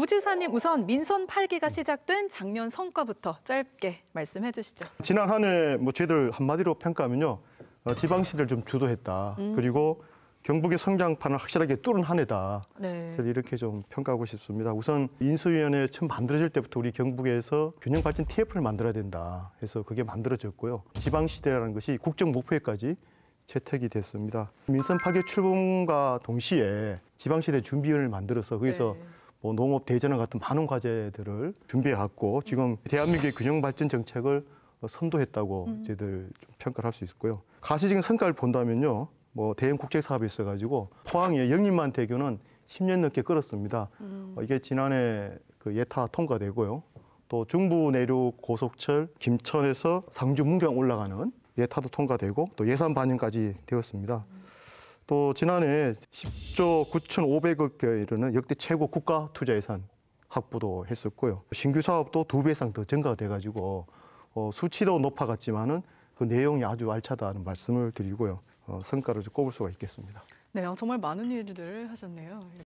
구지사님 우선 민선 8기가 시작된 작년 성과부터 짧게 말씀해 주시죠. 지난 한 해 뭐 저희들 한마디로 평가하면요. 어, 지방시를 좀 주도했다. 음. 그리고 경북의 성장판을 확실하게 뚫은 한 해다. 네. 저는 이렇게 좀 평가하고 싶습니다. 우선 인수위원회 처음 만들어질 때부터 우리 경북에서 균형발전 TF를 만들어야 된다 해서 그게 만들어졌고요. 지방시대라는 것이 국정 목표에까지 채택이 됐습니다. 민선 8개 출범과 동시에 지방시대 준비위원을 만들어서 거기서 네. 뭐 농업 대전환 같은 많은 과제들을 준비해왔고 지금 대한민국의 균형 발전 정책을 선도했다고 음. 저희들 좀 평가를 할 수 있고요. 가시 지금 성과를 본다면요. 뭐 대형 국제 사업이 있어가지고 포항의 영림만 대교는 10년 넘게 끌었습니다. 음. 어, 이게 지난해 그 예타 통과되고요. 또 중부 내륙 고속철 김천에서 상주 문경 올라가는 예타도 통과되고 또 예산 반영까지 되었습니다. 음. 또 지난해 10조 9,500억에 이르는 역대 최고 국가 투자 예산 확보도 했었고요. 신규 사업도 두배 이상 더 증가돼 가지고 어, 수치도 높아갔지만은 그 내용이 아주 알차다는 말씀을 드리고요. 어, 성과를 꼽을 수가 있겠습니다. 네, 어, 정말 많은 일들을 하셨네요.